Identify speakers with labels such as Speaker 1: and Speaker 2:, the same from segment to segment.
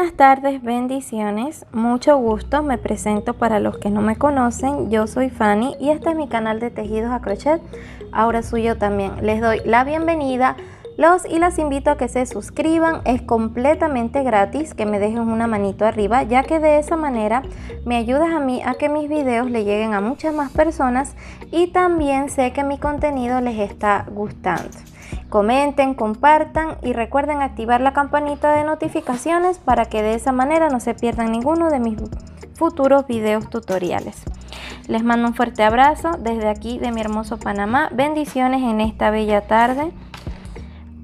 Speaker 1: Buenas tardes, bendiciones, mucho gusto, me presento para los que no me conocen, yo soy Fanny y este es mi canal de tejidos a crochet, ahora suyo también. Les doy la bienvenida, los y las invito a que se suscriban, es completamente gratis que me dejen una manito arriba ya que de esa manera me ayudas a mí a que mis videos le lleguen a muchas más personas y también sé que mi contenido les está gustando. Comenten, compartan y recuerden activar la campanita de notificaciones para que de esa manera no se pierdan ninguno de mis futuros videos tutoriales. Les mando un fuerte abrazo desde aquí de mi hermoso Panamá. Bendiciones en esta bella tarde.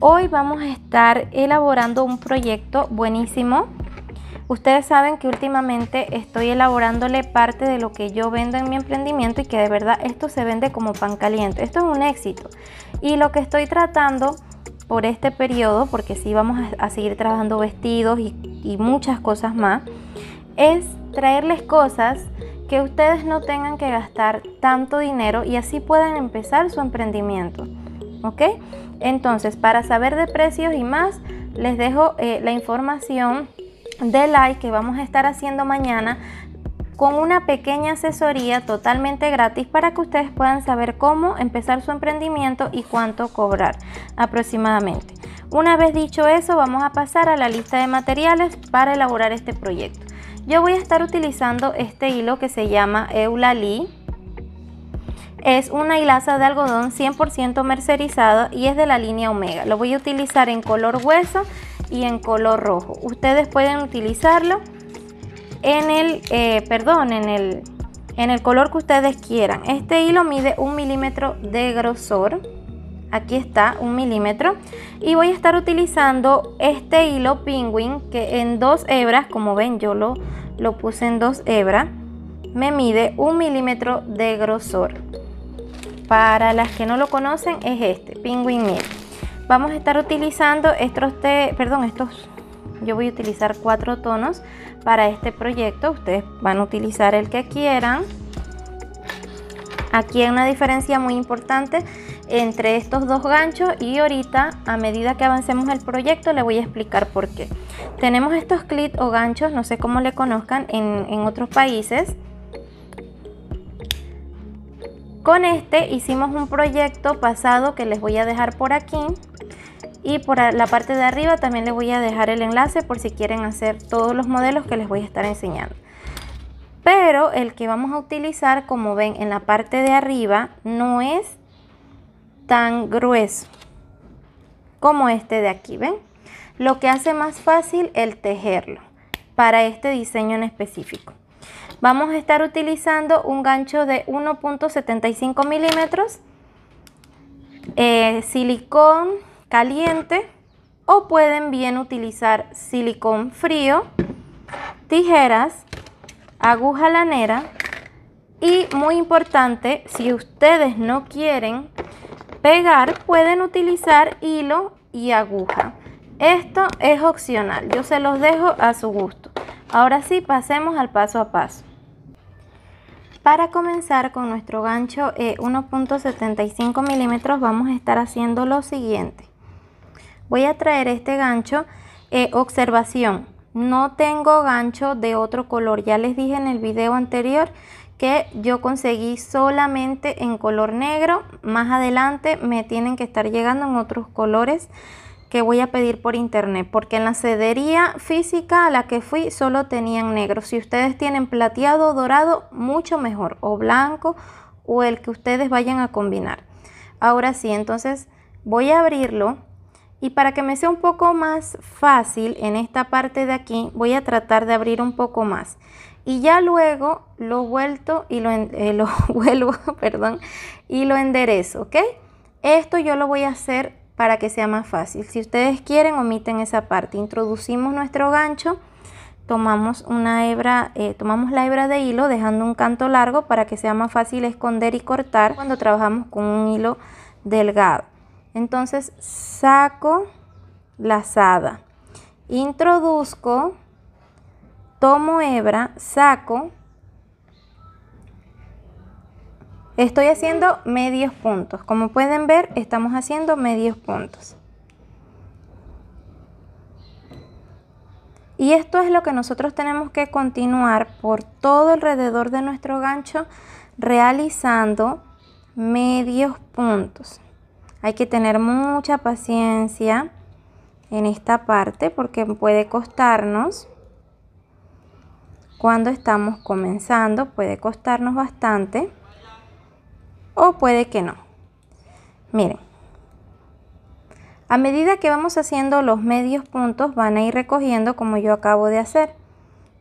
Speaker 1: Hoy vamos a estar elaborando un proyecto buenísimo Ustedes saben que últimamente estoy elaborándole parte de lo que yo vendo en mi emprendimiento y que de verdad esto se vende como pan caliente. Esto es un éxito. Y lo que estoy tratando por este periodo, porque sí vamos a seguir trabajando vestidos y, muchas cosas más, es traerles cosas que ustedes no tengan que gastar tanto dinero y así puedan empezar su emprendimiento. ¿Ok? Entonces, para saber de precios y más, les dejo eh, la información de like que vamos a estar haciendo mañana con una pequeña asesoría totalmente gratis para que ustedes puedan saber cómo empezar su emprendimiento y cuánto cobrar aproximadamente. Una vez dicho eso, vamos a pasar a la lista de materiales para elaborar este proyecto. Yo voy a estar utilizando este hilo que se llama Eulali: Es una hilaza de algodón 100% mercerizado y es de la línea Omega. Lo voy a utilizar en color hueso y en color rojo. Ustedes pueden utilizarlo en el, eh, perdón, en el, en el color que ustedes quieran. Este hilo mide un milímetro de grosor. Aquí está, un milímetro. Y voy a estar utilizando este hilo Penguin que en dos hebras, como ven yo lo, lo puse en dos hebras, me mide un milímetro de grosor. Para las que no lo conocen es este, pingüin miel. Vamos a estar utilizando estos, te, perdón, estos, yo voy a utilizar cuatro tonos para este proyecto. Ustedes van a utilizar el que quieran. Aquí hay una diferencia muy importante entre estos dos ganchos y ahorita a medida que avancemos el proyecto le voy a explicar por qué. Tenemos estos clips o ganchos, no sé cómo le conozcan en otros países con este hicimos un proyecto pasado que les voy a dejar por aquí y por la parte de arriba también les voy a dejar el enlace por si quieren hacer todos los modelos que les voy a estar enseñando. Pero el que vamos a utilizar, como ven en la parte de arriba, no es tan grueso como este de aquí, ¿ven? Lo que hace más fácil el tejerlo para este diseño en específico. Vamos a estar utilizando un gancho de 1.75 milímetros, eh, silicón caliente o pueden bien utilizar silicón frío, tijeras, aguja lanera y muy importante, si ustedes no quieren pegar, pueden utilizar hilo y aguja. Esto es opcional, yo se los dejo a su gusto. Ahora sí, pasemos al paso a paso. Para comenzar con nuestro gancho 1.75 eh, milímetros vamos a estar haciendo lo siguiente. Voy a traer este gancho, eh, observación, no tengo gancho de otro color, ya les dije en el video anterior que yo conseguí solamente en color negro, más adelante me tienen que estar llegando en otros colores que voy a pedir por internet, porque en la cedería física a la que fui solo tenían negro. Si ustedes tienen plateado o dorado, mucho mejor, o blanco, o el que ustedes vayan a combinar. Ahora sí, entonces voy a abrirlo y para que me sea un poco más fácil en esta parte de aquí, voy a tratar de abrir un poco más. Y ya luego lo vuelto y lo, eh, lo vuelvo, perdón, y lo enderezo, ¿ok? Esto yo lo voy a hacer para que sea más fácil. Si ustedes quieren, omiten esa parte. Introducimos nuestro gancho, tomamos, una hebra, eh, tomamos la hebra de hilo dejando un canto largo para que sea más fácil esconder y cortar cuando trabajamos con un hilo delgado. Entonces saco lazada, introduzco, tomo hebra, saco, Estoy haciendo medios puntos. Como pueden ver, estamos haciendo medios puntos. Y esto es lo que nosotros tenemos que continuar por todo alrededor de nuestro gancho realizando medios puntos. Hay que tener mucha paciencia en esta parte porque puede costarnos. Cuando estamos comenzando puede costarnos bastante o puede que no. Miren, a medida que vamos haciendo los medios puntos van a ir recogiendo como yo acabo de hacer.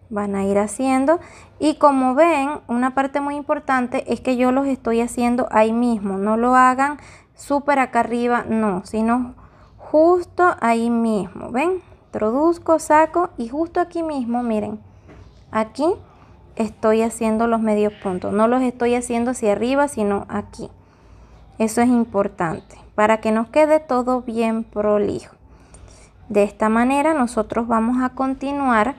Speaker 1: Van a ir haciendo y como ven, una parte muy importante es que yo los estoy haciendo ahí mismo. No lo hagan súper acá arriba, no, sino justo ahí mismo. ¿Ven? Introduzco, saco y justo aquí mismo, miren, aquí estoy haciendo los medios puntos. No los estoy haciendo hacia arriba, sino aquí. Eso es importante para que nos quede todo bien prolijo. De esta manera nosotros vamos a continuar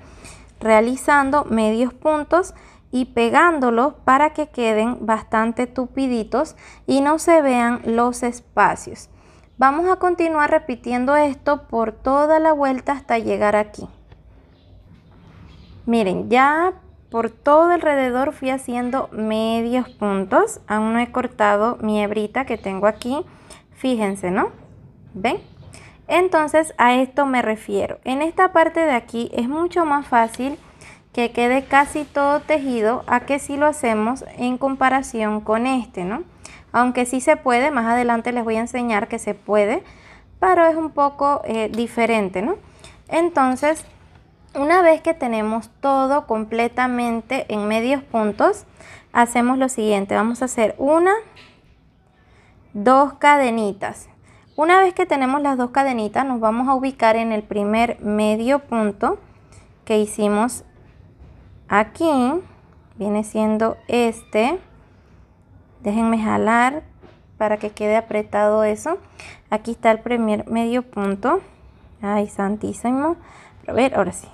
Speaker 1: realizando medios puntos y pegándolos para que queden bastante tupiditos y no se vean los espacios. Vamos a continuar repitiendo esto por toda la vuelta hasta llegar aquí. Miren, ya por todo alrededor fui haciendo medios puntos. Aún no he cortado mi hebrita que tengo aquí. Fíjense, ¿no? ¿Ven? Entonces a esto me refiero. En esta parte de aquí es mucho más fácil que quede casi todo tejido a que si lo hacemos en comparación con este, ¿no? Aunque sí se puede, más adelante les voy a enseñar que se puede, pero es un poco eh, diferente, ¿no? Entonces una vez que tenemos todo completamente en medios puntos, hacemos lo siguiente. Vamos a hacer una, dos cadenitas. Una vez que tenemos las dos cadenitas, nos vamos a ubicar en el primer medio punto que hicimos aquí. Viene siendo este. Déjenme jalar para que quede apretado eso. Aquí está el primer medio punto. Ay, santísimo. A ver, ahora sí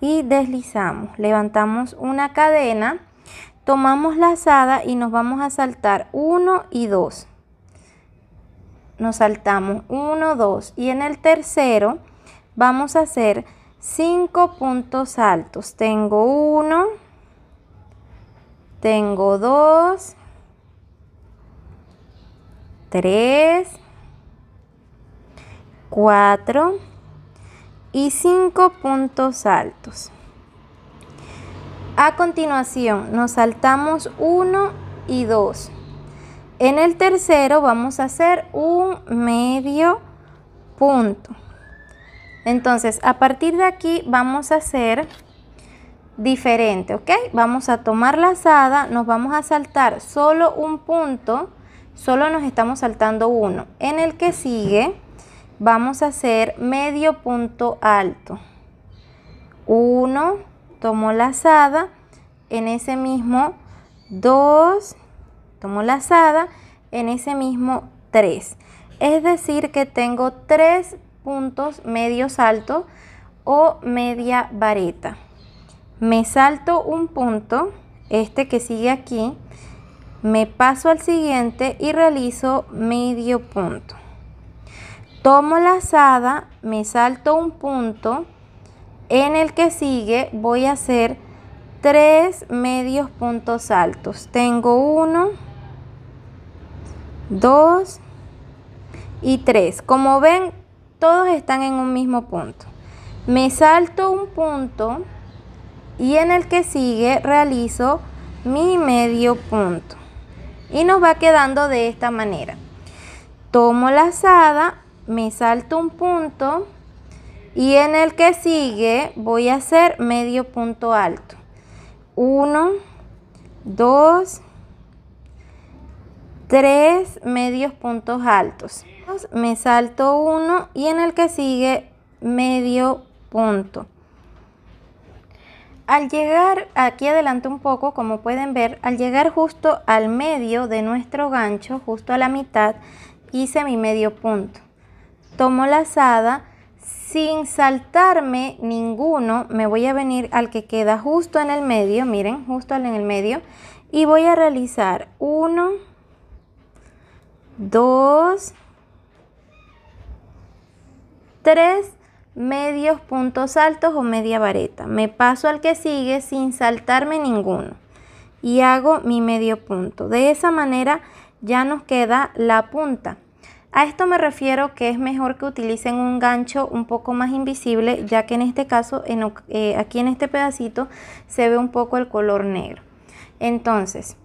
Speaker 1: y deslizamos. Levantamos una cadena, tomamos la lazada y nos vamos a saltar 1 y 2. Nos saltamos 1, 2 y en el tercero vamos a hacer 5 puntos altos. Tengo 1, tengo 2, 3, 4, y cinco puntos altos. A continuación nos saltamos uno y dos En el tercero vamos a hacer un medio punto. Entonces a partir de aquí vamos a hacer diferente, ¿ok? Vamos a tomar la lazada, nos vamos a saltar solo un punto, solo nos estamos saltando uno. En el que sigue vamos a hacer medio punto alto. 1, tomo lazada, en ese mismo 2, tomo lazada, en ese mismo 3. Es decir que tengo 3 puntos medio salto o media vareta. Me salto un punto, este que sigue aquí, me paso al siguiente y realizo medio punto tomo la lazada, me salto un punto, en el que sigue voy a hacer tres medios puntos altos. Tengo uno, dos y tres. Como ven, todos están en un mismo punto. Me salto un punto y en el que sigue realizo mi medio punto. Y nos va quedando de esta manera. Tomo la lazada, me salto un punto y en el que sigue voy a hacer medio punto alto. Uno, dos, tres medios puntos altos. Me salto uno y en el que sigue medio punto. Al llegar aquí adelante un poco, como pueden ver, al llegar justo al medio de nuestro gancho, justo a la mitad, hice mi medio punto tomo lazada, sin saltarme ninguno, me voy a venir al que queda justo en el medio, miren, justo en el medio, y voy a realizar 1, 2, tres medios puntos altos o media vareta. Me paso al que sigue sin saltarme ninguno y hago mi medio punto. De esa manera ya nos queda la punta. A esto me refiero que es mejor que utilicen un gancho un poco más invisible, ya que en este caso, eh, aquí en este pedacito, se ve un poco el color negro. Entonces,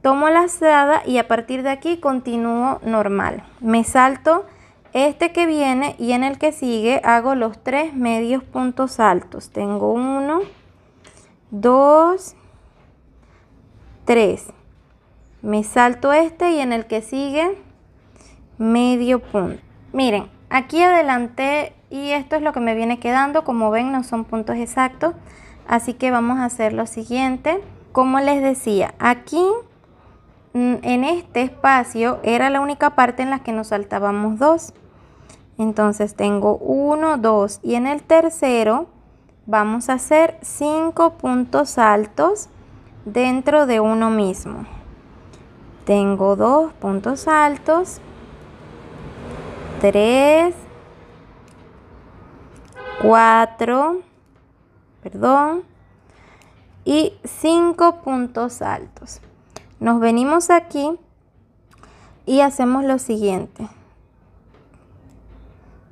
Speaker 1: tomo la lazada y a partir de aquí continúo normal. Me salto este que viene y en el que sigue hago los tres medios puntos altos. Tengo uno, dos, tres. Me salto este y en el que sigue medio punto. Miren, aquí adelante y esto es lo que me viene quedando. Como ven, no son puntos exactos. Así que vamos a hacer lo siguiente. Como les decía, aquí mm, en este espacio era la única parte en la que nos saltábamos dos. Entonces tengo uno, dos y en el tercero vamos a hacer cinco puntos altos dentro de uno mismo. Tengo dos puntos altos 3, 4, perdón, y 5 puntos altos. Nos venimos aquí y hacemos lo siguiente.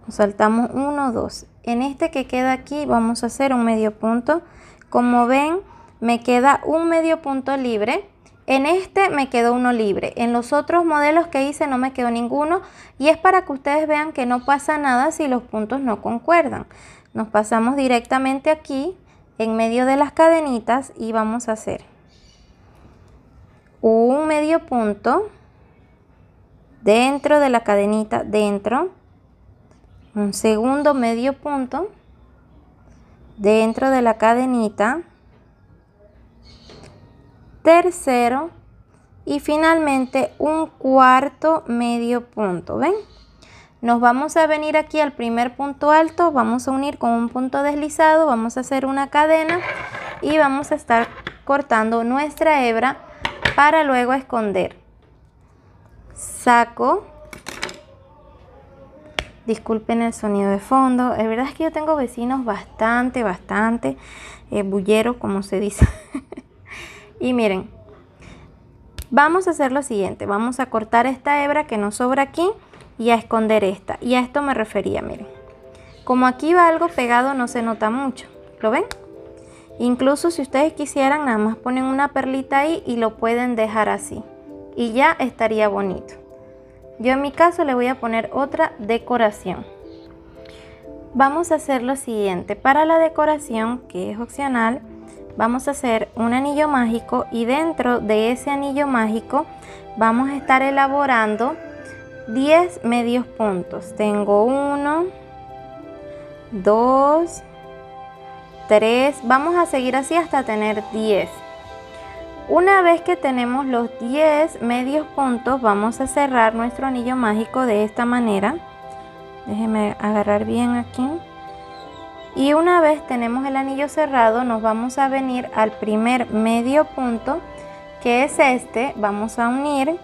Speaker 1: Nos saltamos 1, 2. En este que queda aquí vamos a hacer un medio punto. Como ven, me queda un medio punto libre en este me quedó uno libre, en los otros modelos que hice no me quedó ninguno y es para que ustedes vean que no pasa nada si los puntos no concuerdan. Nos pasamos directamente aquí en medio de las cadenitas y vamos a hacer un medio punto dentro de la cadenita dentro un segundo medio punto dentro de la cadenita tercero y finalmente un cuarto medio punto, ¿ven? Nos vamos a venir aquí al primer punto alto, vamos a unir con un punto deslizado, vamos a hacer una cadena y vamos a estar cortando nuestra hebra para luego esconder. Saco. Disculpen el sonido de fondo. es verdad es que yo tengo vecinos bastante, bastante eh, bulleros, como se dice. Y miren, vamos a hacer lo siguiente, vamos a cortar esta hebra que nos sobra aquí y a esconder esta. Y a esto me refería, miren. Como aquí va algo pegado no se nota mucho, ¿lo ven? Incluso si ustedes quisieran, nada más ponen una perlita ahí y lo pueden dejar así. Y ya estaría bonito. Yo en mi caso le voy a poner otra decoración. Vamos a hacer lo siguiente. Para la decoración, que es opcional, vamos a hacer un anillo mágico y dentro de ese anillo mágico vamos a estar elaborando 10 medios puntos. Tengo 1, 2, 3, vamos a seguir así hasta tener 10. Una vez que tenemos los 10 medios puntos, vamos a cerrar nuestro anillo mágico de esta manera. Déjenme agarrar bien aquí y una vez tenemos el anillo cerrado nos vamos a venir al primer medio punto que es este vamos a unir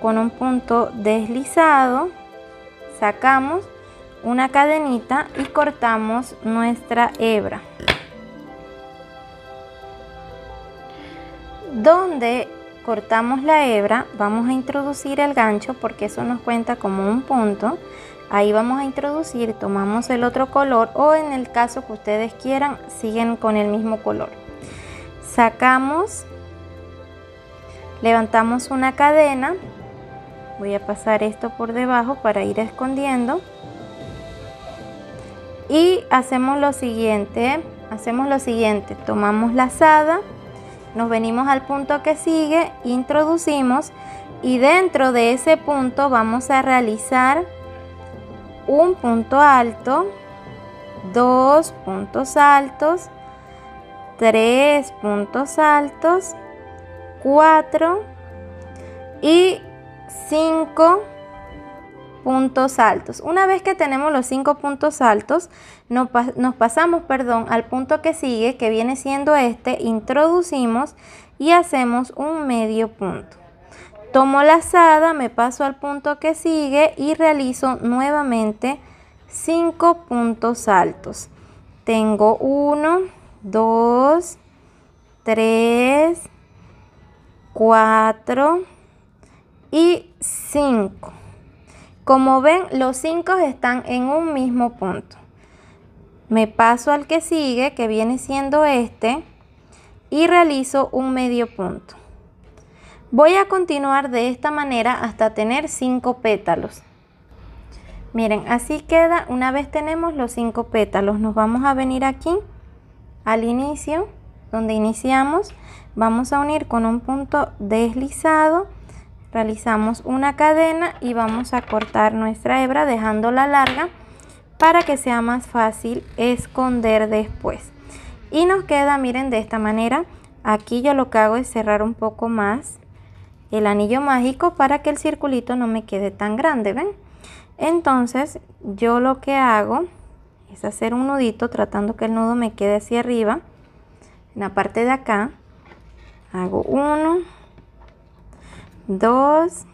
Speaker 1: con un punto deslizado sacamos una cadenita y cortamos nuestra hebra donde cortamos la hebra vamos a introducir el gancho porque eso nos cuenta como un punto Ahí vamos a introducir, tomamos el otro color o en el caso que ustedes quieran, siguen con el mismo color. Sacamos, levantamos una cadena, voy a pasar esto por debajo para ir escondiendo. Y hacemos lo siguiente, hacemos lo siguiente, tomamos lazada, nos venimos al punto que sigue, introducimos y dentro de ese punto vamos a realizar un punto alto, dos puntos altos, tres puntos altos, cuatro y cinco puntos altos. Una vez que tenemos los cinco puntos altos, nos, pasamos perdón, al punto que sigue, que viene siendo este, introducimos y hacemos un medio punto. Tomo la lazada, me paso al punto que sigue y realizo nuevamente 5 puntos altos. Tengo 1, 2, 3, 4 y 5. Como ven, los 5 están en un mismo punto. Me paso al que sigue, que viene siendo este, y realizo un medio punto. Voy a continuar de esta manera hasta tener cinco pétalos. Miren, así queda una vez tenemos los cinco pétalos. Nos vamos a venir aquí al inicio, donde iniciamos. Vamos a unir con un punto deslizado. Realizamos una cadena y vamos a cortar nuestra hebra dejándola larga para que sea más fácil esconder después. Y nos queda, miren, de esta manera. Aquí yo lo que hago es cerrar un poco más el anillo mágico para que el circulito no me quede tan grande, ¿ven? Entonces yo lo que hago es hacer un nudito tratando que el nudo me quede hacia arriba, en la parte de acá, hago uno dos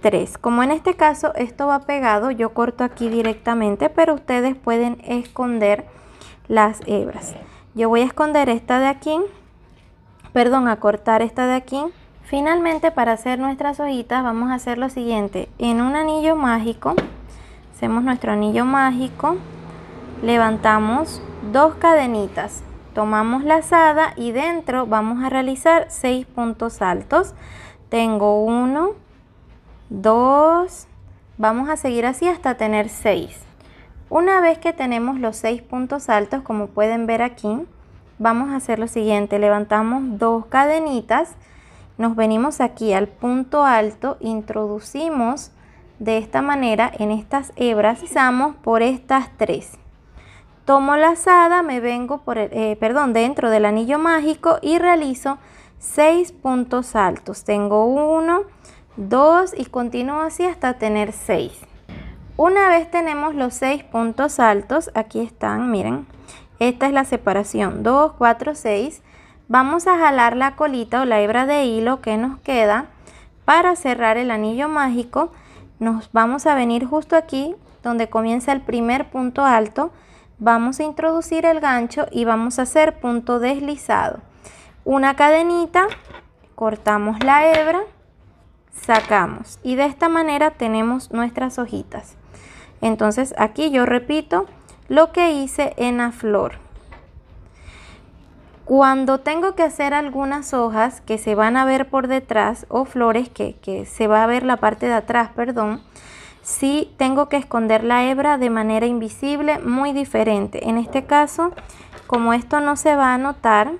Speaker 1: tres Como en este caso esto va pegado, yo corto aquí directamente, pero ustedes pueden esconder las hebras. Yo voy a esconder esta de aquí, perdón, a cortar esta de aquí Finalmente para hacer nuestras hojitas vamos a hacer lo siguiente. En un anillo mágico, hacemos nuestro anillo mágico, levantamos dos cadenitas, tomamos lazada y dentro vamos a realizar seis puntos altos. Tengo uno, dos, vamos a seguir así hasta tener seis. Una vez que tenemos los seis puntos altos, como pueden ver aquí, vamos a hacer lo siguiente. Levantamos dos cadenitas, nos venimos aquí al punto alto, introducimos de esta manera en estas hebras, pisamos por estas tres. Tomo la lazada, me vengo por el, eh, perdón, dentro del anillo mágico y realizo seis puntos altos. Tengo uno, dos y continúo así hasta tener seis. Una vez tenemos los seis puntos altos, aquí están, miren, esta es la separación, dos, cuatro, seis, Vamos a jalar la colita o la hebra de hilo que nos queda para cerrar el anillo mágico. Nos vamos a venir justo aquí donde comienza el primer punto alto. Vamos a introducir el gancho y vamos a hacer punto deslizado. Una cadenita, cortamos la hebra, sacamos y de esta manera tenemos nuestras hojitas. Entonces aquí yo repito lo que hice en la flor. Cuando tengo que hacer algunas hojas que se van a ver por detrás o flores que, se va a ver la parte de atrás, perdón, sí tengo que esconder la hebra de manera invisible muy diferente. En este caso, como esto no se va a notar,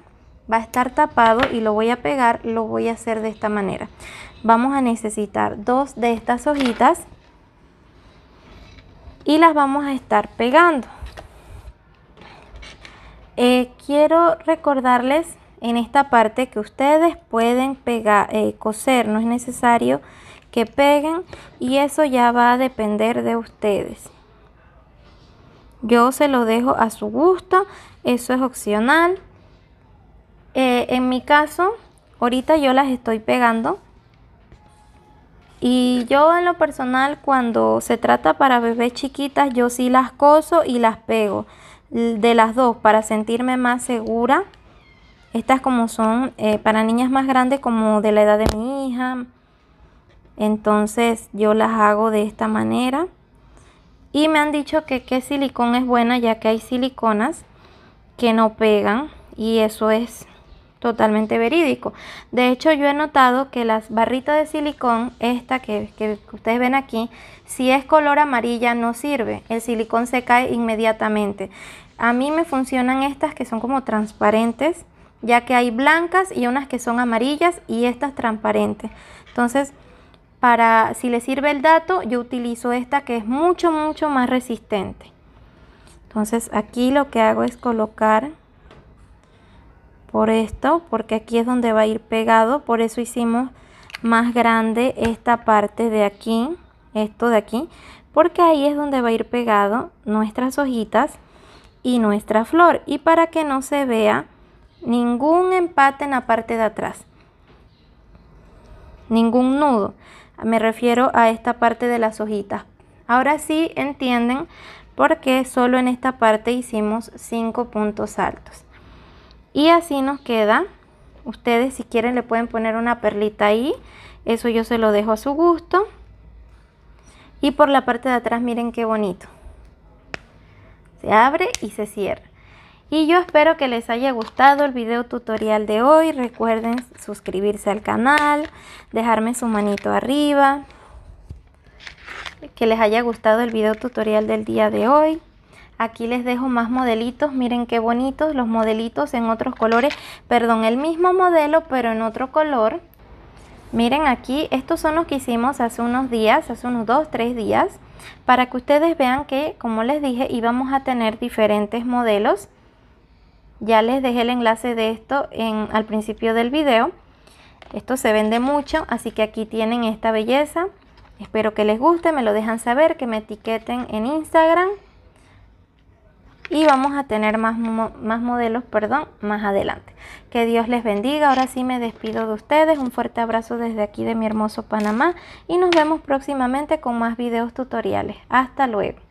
Speaker 1: va a estar tapado y lo voy a pegar, lo voy a hacer de esta manera. Vamos a necesitar dos de estas hojitas y las vamos a estar pegando. Eh, quiero recordarles en esta parte que ustedes pueden pegar, eh, coser, no es necesario que peguen y eso ya va a depender de ustedes. Yo se lo dejo a su gusto, eso es opcional. Eh, en mi caso, ahorita yo las estoy pegando. Y yo en lo personal, cuando se trata para bebés chiquitas, yo sí las coso y las pego de las dos para sentirme más segura. Estas como son eh, para niñas más grandes como de la edad de mi hija. Entonces yo las hago de esta manera. Y me han dicho que qué silicón es buena ya que hay siliconas que no pegan y eso es totalmente verídico. De hecho, yo he notado que las barritas de silicón, esta que, ustedes ven aquí, si es color amarilla no sirve, el silicón se cae inmediatamente. A mí me funcionan estas que son como transparentes, ya que hay blancas y unas que son amarillas y estas transparentes. Entonces, para si les sirve el dato, yo utilizo esta que es mucho, mucho más resistente. Entonces, aquí lo que hago es colocar por esto, porque aquí es donde va a ir pegado, por eso hicimos más grande esta parte de aquí, esto de aquí, porque ahí es donde va a ir pegado nuestras hojitas y nuestra flor y para que no se vea ningún empate en la parte de atrás, ningún nudo, me refiero a esta parte de las hojitas. Ahora sí entienden por qué solo en esta parte hicimos 5 puntos altos y así nos queda ustedes si quieren le pueden poner una perlita ahí eso yo se lo dejo a su gusto y por la parte de atrás miren qué bonito se abre y se cierra y yo espero que les haya gustado el video tutorial de hoy recuerden suscribirse al canal dejarme su manito arriba que les haya gustado el video tutorial del día de hoy Aquí les dejo más modelitos, miren qué bonitos los modelitos en otros colores, perdón, el mismo modelo pero en otro color. Miren aquí, estos son los que hicimos hace unos días, hace unos dos tres días, para que ustedes vean que, como les dije, íbamos a tener diferentes modelos. Ya les dejé el enlace de esto en, al principio del video. Esto se vende mucho, así que aquí tienen esta belleza. Espero que les guste, me lo dejan saber, que me etiqueten en Instagram y vamos a tener más, más modelos perdón, más adelante. Que Dios les bendiga. Ahora sí me despido de ustedes. Un fuerte abrazo desde aquí de mi hermoso Panamá y nos vemos próximamente con más videos tutoriales. Hasta luego.